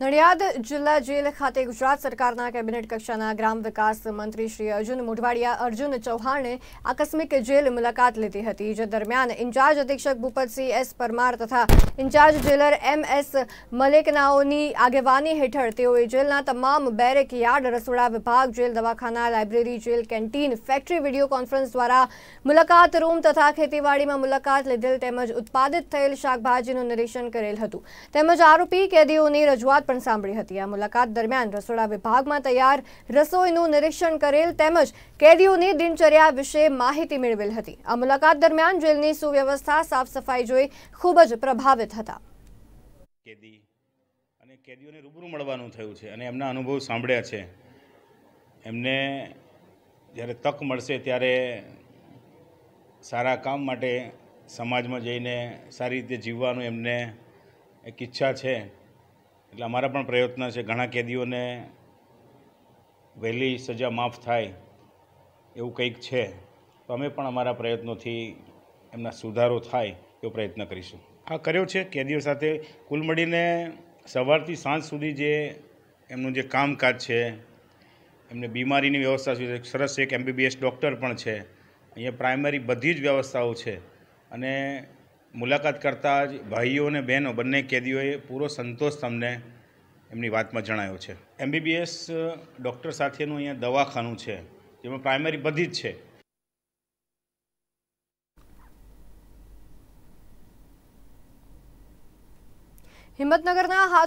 નડિયાદ જિલ્લા જેલ ખાતે ગુજરાત સરકારના કેબિનેટ કક્ષાના ગ્રામ વિકાસ મંત્રી શ્રી અર્જુન મોઢવાડિયા અર્જુન ચૌહાણે આકસ્મિક જેલ મુલાકાત લીધી હતી જે દરમિયાન ઇન્ચાર્જ અધિક્ષક ભૂપતસિંહ એસ પરમાર તથા ઇન્ચાર્જ જેલર એમ એસ મલેકનાઓની આગેવાની હેઠળ તેઓએ જેલના તમામ બેરેક યાર્ડ રસોડા વિભાગ જેલ દવાખાના library jail canteen factory video conference દ્વારા મુલાકાત રૂમ તથા ખેતીવાડીમાં મુલાકાત લીધેલ તેમજ ઉત્પાદિત થયેલ શાકભાજીનું નિરીક્ષણ કરેલ હતું તેમજ આરોપી કેદીઓની રજૂઆત પણ સાંભળી હતી આ મુલાકાત દરમિયાન રસોડા વિભાગમાં તૈયાર રસોઈનું નિરીક્ષણ કરેલ તેમજ કેદીઓની દિનચર્યા વિશે માહિતી મેળવેલ હતી આ મુલાકાત દરમિયાન જેલની સુવ્યવસ્થા સાફ સફાઈ જોઈ ખૂબ જ પ્રભાવિત હતા કેદી અને કેદીઓને રૂબરૂ મળવાનું થયું છે અને એમના અનુભવ સાંભળ્યા છે એમને જ્યારે તક મળશે ત્યારે સારા કામ માટે સમાજમાં જઈને સારી રીતે જીવવાનું એમને એક ઈચ્છા છે એટલે અમારા પણ પ્રયત્ન છે ઘણા કેદીઓને વહેલી સજા માફ થાય એવું કંઈક છે તો અમે પણ અમારા પ્રયત્નોથી એમના સુધારો થાય એવો પ્રયત્ન કરીશું હા કર્યો છે કેદીઓ સાથે કુલ મળીને સવારથી સાંજ સુધી જે એમનું જે કામકાજ છે એમને બીમારીની વ્યવસ્થા છે સરસ એક એમબીબીએસ ડૉક્ટર પણ છે અહીંયા પ્રાઇમરી બધી જ વ્યવસ્થાઓ છે અને મુલાકાત કરતા જ ભાઈઓ અને બહેનો બંને કેદીઓએ પૂરો સંતોષ તમને એમની વાતમાં જણાયો છે એમબીબીએસ ડૉક્ટર સાથેનું અહીંયા દવાખાનું છે જેમાં પ્રાઇમરી બધી જ છે હિંમતનગરના હાથ